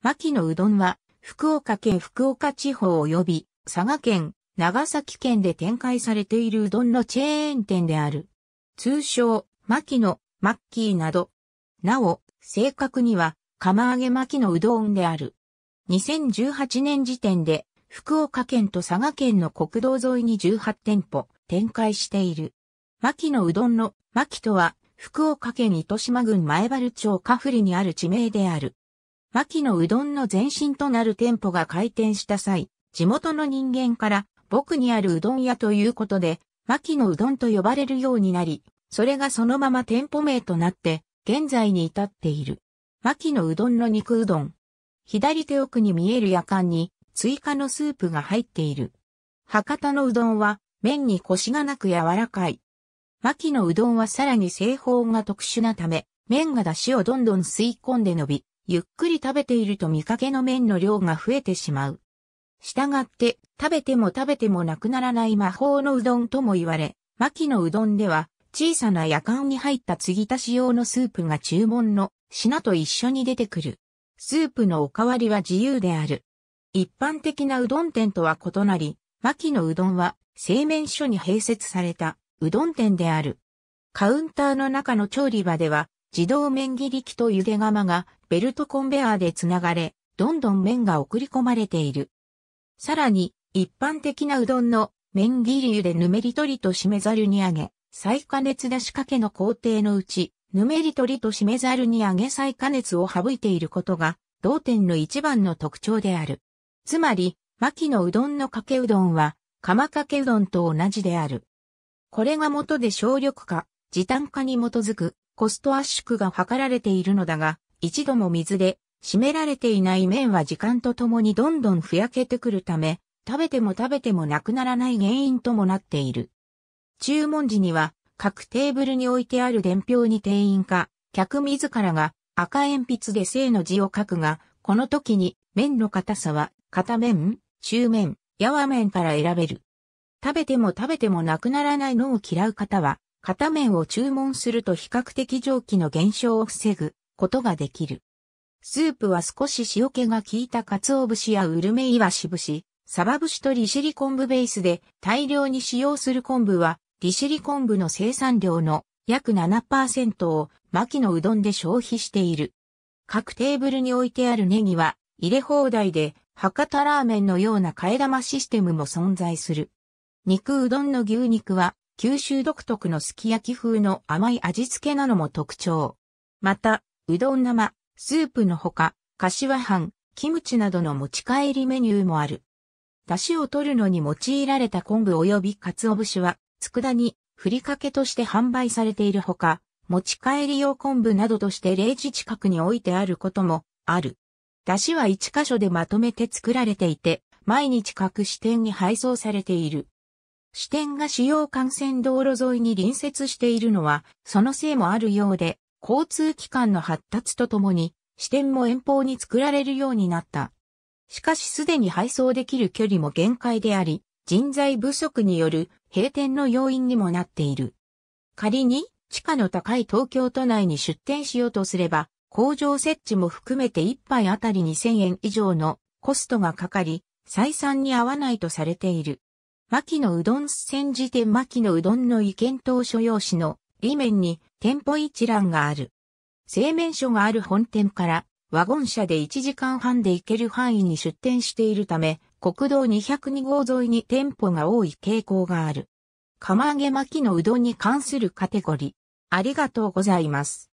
牧野うどんは、福岡県福岡地方及び、佐賀県、長崎県で展開されているうどんのチェーン店である。通称、牧野、マッキーなど。なお、正確には、釜揚げ牧野うどんである。2018年時点で、福岡県と佐賀県の国道沿いに18店舗展開している。牧野うどんの牧とは、福岡県糸島郡前原町カフリにある地名である。牧のうどんの前身となる店舗が開店した際、地元の人間から僕にあるうどん屋ということで、牧のうどんと呼ばれるようになり、それがそのまま店舗名となって、現在に至っている。牧のうどんの肉うどん。左手奥に見える夜間に追加のスープが入っている。博多のうどんは麺にコシがなく柔らかい。牧のうどんはさらに製法が特殊なため、麺が出汁をどんどん吸い込んで伸び、ゆっくり食べていると見かけの麺の量が増えてしまう。したがって、食べても食べてもなくならない魔法のうどんとも言われ、牧のうどんでは、小さな夜間に入った継ぎ足し用のスープが注文の品と一緒に出てくる。スープのおかわりは自由である。一般的なうどん店とは異なり、牧のうどんは製麺所に併設されたうどん店である。カウンターの中の調理場では自動麺切り機と茹で釜がベルトコンベアでつながれ、どんどん麺が送り込まれている。さらに、一般的なうどんの麺切り湯でぬめり取りとしめざるに揚げ、再加熱出しかけの工程のうち、ぬめり取りとしめざるに揚げ再加熱を省いていることが、同店の一番の特徴である。つまり、牧のうどんのかけうどんは、釜かけうどんと同じである。これが元で省力化、時短化に基づくコスト圧縮が図られているのだが、一度も水で湿られていない麺は時間とともにどんどんふやけてくるため、食べても食べてもなくならない原因ともなっている。注文時には、各テーブルに置いてある伝票に店員か、客自らが赤鉛筆で正の字を書くが、この時に麺の硬さは、片面、中面、やわ麺から選べる。食べても食べてもなくならないのを嫌う方は、片面を注文すると比較的蒸気の減少を防ぐことができる。スープは少し塩気が効いた鰹節やウルメイワシ節、サバ節と利尻昆布ベースで大量に使用する昆布は利尻昆布の生産量の約7%を牧のうどんで消費している。各テーブルに置いてあるネギは入れ放題で博多ラーメンのような替え玉システムも存在する。肉うどんの牛肉は九州独特のすき焼き風の甘い味付けなのも特徴。また、うどん生、スープのほか、柏飯、キムチなどの持ち帰りメニューもある。出汁を取るのに用いられた昆布及び鰹節は、佃煮、ふりかけとして販売されているほか、持ち帰り用昆布などとして0時近くに置いてあることもある。出汁は1箇所でまとめて作られていて、毎日各支店に配送されている。支店が主要幹線道路沿いに隣接しているのは、そのせいもあるようで、交通機関の発達とともに、支店も遠方に作られるようになった。しかしすでに配送できる距離も限界であり、人材不足による閉店の要因にもなっている。仮に地価の高い東京都内に出店しようとすれば、工場設置も含めて1杯あたり2000円以上のコストがかかり、採算に合わないとされている。牧野うどん戦時点牧野うどんの意見等初用紙の裏面に店舗一覧がある。製麺所がある本店からワゴン車で1時間半で行ける範囲に出店しているため、国道202号沿いに店舗が多い傾向がある。釜揚げ巻野のうどんに関するカテゴリー。ありがとうございます。